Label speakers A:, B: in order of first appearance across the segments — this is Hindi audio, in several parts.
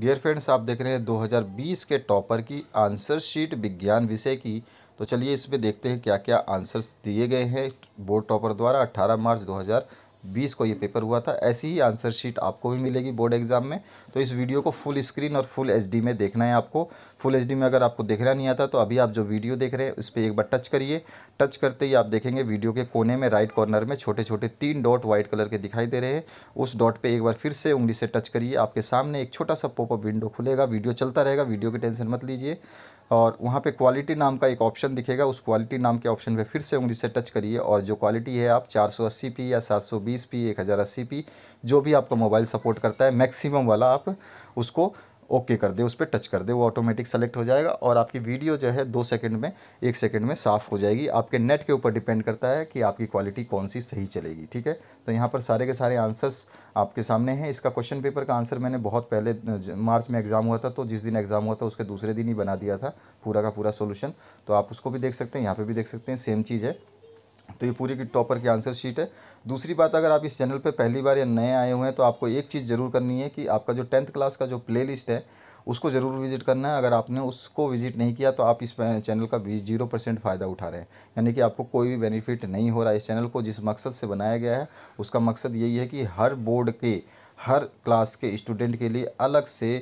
A: डियर फ्रेंड्स आप देख रहे हैं 2020 के टॉपर की आंसर शीट विज्ञान विषय की तो चलिए इसमें देखते हैं क्या क्या आंसर्स दिए गए हैं बोर्ड टॉपर द्वारा 18 मार्च बीस को ये पेपर हुआ था ऐसी ही आंसर शीट आपको भी मिलेगी बोर्ड एग्जाम में तो इस वीडियो को फुल स्क्रीन और फुल एच में देखना है आपको फुल एच में अगर आपको देखना नहीं आता तो अभी आप जो वीडियो देख रहे हैं उस पर एक बार टच करिए टच करते ही आप देखेंगे वीडियो के कोने में राइट कॉर्नर में छोटे छोटे तीन डॉट व्हाइट कलर के दिखाई दे रहे हैं उस डॉट पर एक बार फिर से उंगली से टच करिए आपके सामने एक छोटा सा पोपअप विंडो खुलेगा वीडियो चलता रहेगा वीडियो की टेंशन मत लीजिए और वहाँ पे क्वालिटी नाम का एक ऑप्शन दिखेगा उस क्वालिटी नाम के ऑप्शन पे फिर से उंगली से टच करिए और जो क्वालिटी है आप 480 पी या 720 पी 1080 पी जो भी आपका मोबाइल सपोर्ट करता है मैक्सिमम वाला आप उसको ओके कर दे उस पर टच कर दे वो ऑटोमेटिक सेलेक्ट हो जाएगा और आपकी वीडियो जो है दो सेकंड में एक सेकंड में साफ़ हो जाएगी आपके नेट के ऊपर डिपेंड करता है कि आपकी क्वालिटी कौन सी सही चलेगी ठीक है तो यहाँ पर सारे के सारे आंसर्स आपके सामने हैं इसका क्वेश्चन पेपर का आंसर मैंने बहुत पहले मार्च में एग्ज़ाम हुआ था तो जिस दिन एग्ज़ाम हुआ था उसके दूसरे दिन ही बना दिया था पूरा का पूरा सोल्यूशन तो आप उसको भी देख सकते हैं यहाँ पर भी देख सकते हैं सेम चीज़ है तो ये पूरी की टॉपर की आंसर शीट है दूसरी बात अगर आप इस चैनल पे पहली बार या नए आए हुए हैं तो आपको एक चीज़ ज़रूर करनी है कि आपका जो टेंथ क्लास का जो प्लेलिस्ट है उसको ज़रूर विजिट करना है अगर आपने उसको विजिट नहीं किया तो आप इस चैनल का जीरो परसेंट फ़ायदा उठा रहे हैं यानी कि आपको कोई भी बेनिफिट नहीं हो रहा है इस चैनल को जिस मकसद से बनाया गया है उसका मकसद यही है कि हर बोर्ड के हर क्लास के स्टूडेंट के लिए अलग से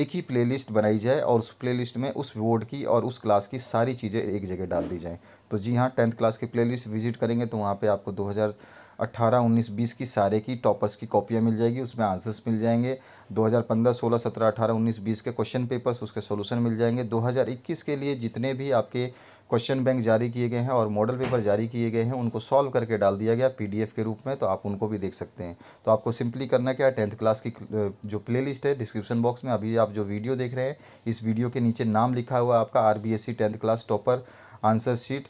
A: एक ही प्लेलिस्ट बनाई जाए और उस प्लेलिस्ट में उस बोर्ड की और उस क्लास की सारी चीज़ें एक जगह डाल दी जाएँ तो जी हाँ टेंथ क्लास की प्लेलिस्ट विजिट करेंगे तो वहाँ पे आपको 2018, 19, 20 की सारे की टॉपर्स की कॉपियाँ मिल जाएगी उसमें आंसर्स मिल जाएंगे 2015, 16, 17, 18, 19, 20 के क्वेश्चन पेपर्स उसके सॉल्यूशन मिल जाएंगे 2021 के लिए जितने भी आपके क्वेश्चन बैंक जारी किए गए हैं और मॉडल पेपर जारी किए गए हैं उनको सॉल्व करके डाल दिया गया पीडीएफ के रूप में तो आप उनको भी देख सकते हैं तो आपको सिंपली करना क्या है टेंथ क्लास की जो प्लेलिस्ट है डिस्क्रिप्शन बॉक्स में अभी आप जो वीडियो देख रहे हैं इस वीडियो के नीचे नाम लिखा हुआ आपका R B tenth class topper answer sheet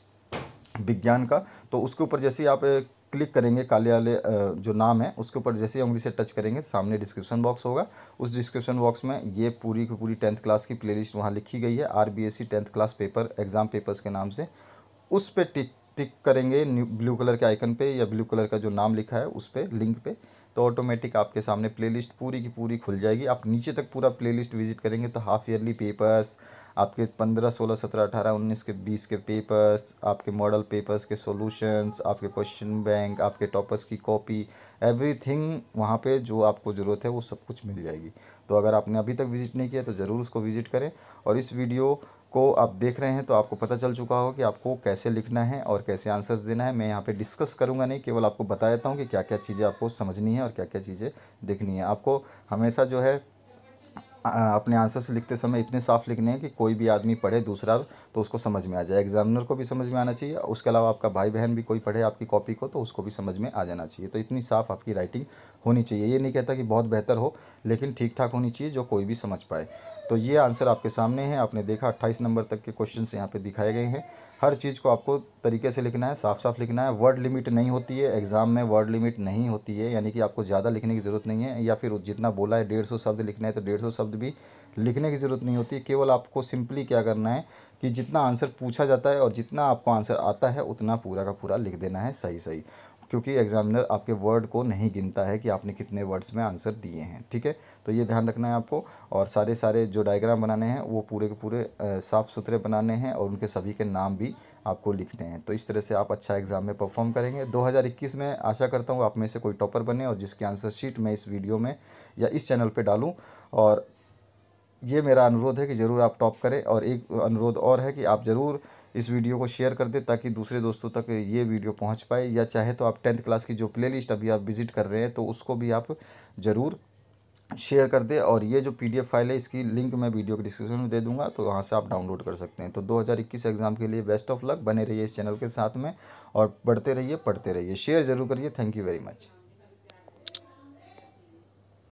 A: विज्ञान का तो उसके ऊपर जैसे आप क्लिक करेंगे काले वाले जो नाम है उसके ऊपर जैसे उंगली से टच करेंगे सामने डिस्क्रिप्शन बॉक्स होगा उस डिस्क्रिप्शन बॉक्स में ये पूरी की पूरी टेंथ क्लास की प्लेलिस्ट वहाँ लिखी गई है R B S C tenth class paper exam papers के नाम से उस पर टिक टिक करेंगे ब्लू कलर के आइकन पे या ब्लू कलर का जो नाम लिखा है उस पर लिंक पे तो ऑटोमेटिक आपके सामने प्लेलिस्ट पूरी की पूरी खुल जाएगी आप नीचे तक पूरा प्लेलिस्ट विजिट करेंगे तो हाफ ईयरली पेपर्स आपके पंद्रह सोलह सत्रह अठारह उन्नीस के बीस के पेपर्स आपके मॉडल पेपर्स के सॉल्यूशंस आपके क्वेश्चन बैंक आपके टॉपर्स की कॉपी एवरीथिंग वहाँ पे जो आपको ज़रूरत है वो सब कुछ मिल जाएगी तो अगर आपने अभी तक विज़िट नहीं किया तो ज़रूर उसको विज़िट करें और इस वीडियो को आप देख रहे हैं तो आपको पता चल चुका होगा कि आपको कैसे लिखना है और कैसे आंसर्स देना है मैं यहाँ पे डिस्कस करूँगा नहीं केवल आपको बता देता हूँ कि क्या क्या चीज़ें आपको समझनी है और क्या क्या चीज़ें देखनी है आपको हमेशा जो है अपने आंसर्स लिखते समय इतने साफ लिखने हैं कि कोई भी आदमी पढ़े दूसरा तो उसको समझ में आ जाए एग्जामिनर को भी समझ में आना चाहिए उसके अलावा आपका भाई बहन भी कोई पढ़े आपकी कॉपी को तो उसको भी समझ में आ जाना चाहिए तो इतनी साफ आपकी राइटिंग होनी चाहिए ये नहीं कहता कि बहुत बेहतर हो लेकिन ठीक ठाक होनी चाहिए जो कोई भी समझ पाए तो ये आंसर आपके सामने है आपने देखा अट्ठाईस नंबर तक के क्वेश्चन यहाँ पे दिखाए गए हैं हर चीज़ को आपको तरीके से लिखना है साफ साफ लिखना है वर्ड लिमिट नहीं होती है एग्ज़ाम में वर्ड लिमिट नहीं होती है यानी कि आपको ज़्यादा लिखने की ज़रूरत नहीं है या फिर जितना बोला है डेढ़ सौ शब्द लिखना है तो डेढ़ सौ शब्द भी लिखने की ज़रूरत नहीं होती केवल आपको सिंपली क्या करना है कि जितना आंसर पूछा जाता है और जितना आपको आंसर आता है उतना पूरा का पूरा लिख देना है सही सही क्योंकि एग्जामिनर आपके वर्ड को नहीं गिनता है कि आपने कितने वर्ड्स में आंसर दिए हैं ठीक है तो ये ध्यान रखना है आपको और सारे सारे जो डायग्राम बनाने हैं वो पूरे के पूरे साफ़ सुथरे बनाने हैं और उनके सभी के नाम भी आपको लिखने हैं तो इस तरह से आप अच्छा एग्ज़ाम में परफॉर्म करेंगे दो में आशा करता हूँ आप में से कोई टॉपर बने और जिसकी आंसर शीट मैं इस वीडियो में या इस चैनल पर डालूँ और ये मेरा अनुरोध है कि ज़रूर आप टॉप करें और एक अनुरोध और है कि आप ज़रूर इस वीडियो को शेयर कर दे ताकि दूसरे दोस्तों तक ये वीडियो पहुंच पाए या चाहे तो आप टेंथ क्लास की जो प्लेलिस्ट अभी आप विजिट कर रहे हैं तो उसको भी आप ज़रूर शेयर कर दे और ये जो पीडीएफ फाइल है इसकी लिंक मैं वीडियो के डिस्क्रिप्शन में दे दूंगा तो वहाँ से आप डाउनलोड कर सकते हैं तो 2021 एग्ज़ाम के लिए बेस्ट ऑफ लक बने रहिए इस चैनल के साथ में और पढ़ते रहिए पढ़ते रहिए शेयर जरूर करिए थैंक यू वेरी मच